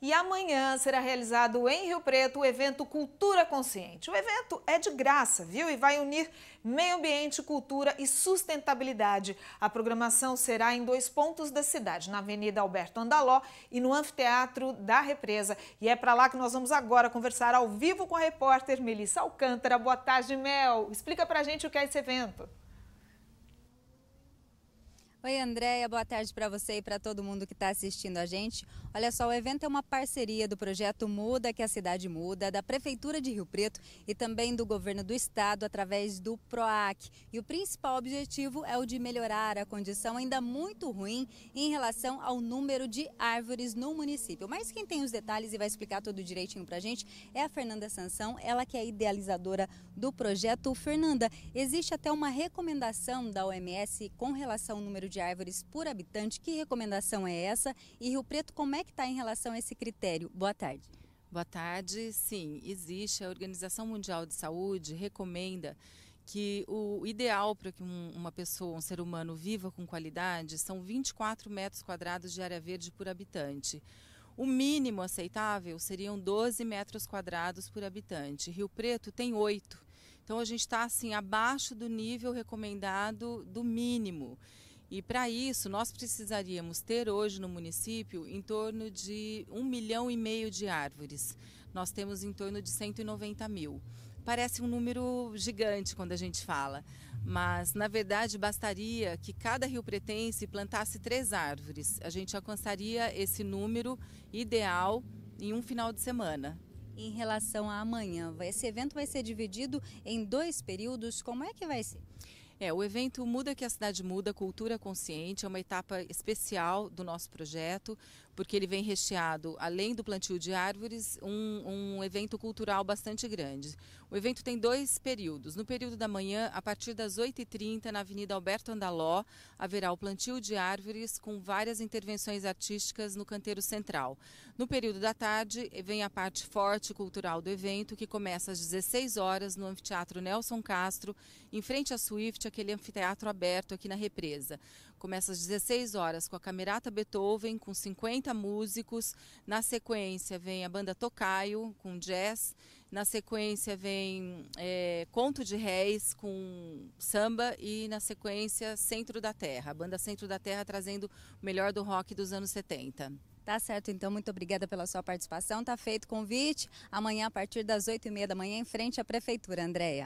E amanhã será realizado em Rio Preto o evento Cultura Consciente. O evento é de graça, viu? E vai unir meio ambiente, cultura e sustentabilidade. A programação será em dois pontos da cidade, na Avenida Alberto Andaló e no Anfiteatro da Represa. E é para lá que nós vamos agora conversar ao vivo com a repórter Melissa Alcântara. Boa tarde, Mel. Explica pra gente o que é esse evento. Oi, Andréia, boa tarde para você e para todo mundo que está assistindo a gente. Olha só, o evento é uma parceria do projeto Muda que a Cidade Muda, da Prefeitura de Rio Preto e também do Governo do Estado através do PROAC. E o principal objetivo é o de melhorar a condição ainda muito ruim em relação ao número de árvores no município. Mas quem tem os detalhes e vai explicar tudo direitinho para a gente é a Fernanda Sansão, ela que é idealizadora do projeto. Fernanda, existe até uma recomendação da OMS com relação ao número número de árvores por habitante. Que recomendação é essa? E Rio Preto, como é que está em relação a esse critério? Boa tarde. Boa tarde. Sim, existe. A Organização Mundial de Saúde recomenda que o ideal para que um, uma pessoa, um ser humano viva com qualidade são 24 metros quadrados de área verde por habitante. O mínimo aceitável seriam 12 metros quadrados por habitante. Rio Preto tem 8. Então a gente está assim abaixo do nível recomendado do mínimo. E para isso, nós precisaríamos ter hoje no município em torno de um milhão e meio de árvores. Nós temos em torno de 190 mil. Parece um número gigante quando a gente fala, mas na verdade bastaria que cada rio pretense plantasse três árvores. A gente alcançaria esse número ideal em um final de semana em relação a amanhã? Esse evento vai ser dividido em dois períodos. Como é que vai ser? É, o evento Muda que a Cidade Muda, Cultura Consciente, é uma etapa especial do nosso projeto, porque ele vem recheado, além do plantio de árvores, um, um, evento cultural bastante grande. O evento tem dois períodos. No período da manhã, a partir das 8h30, na Avenida Alberto Andaló, haverá o plantio de árvores com várias intervenções artísticas no canteiro central. No período da tarde, vem a parte forte cultural do evento, que começa às 16 horas no Anfiteatro Nelson Castro, em frente à Swift, aquele anfiteatro aberto aqui na represa. Começa às 16 horas com a Camerata Beethoven, com 50 30 músicos. Na sequência vem a banda Tocaio, com jazz. Na sequência vem é, Conto de Réis, com samba. E na sequência Centro da Terra, a banda Centro da Terra trazendo o melhor do rock dos anos 70. Tá certo, então, muito obrigada pela sua participação. Tá feito o convite. Amanhã, a partir das 8h30 da manhã, em frente à Prefeitura, Andréia.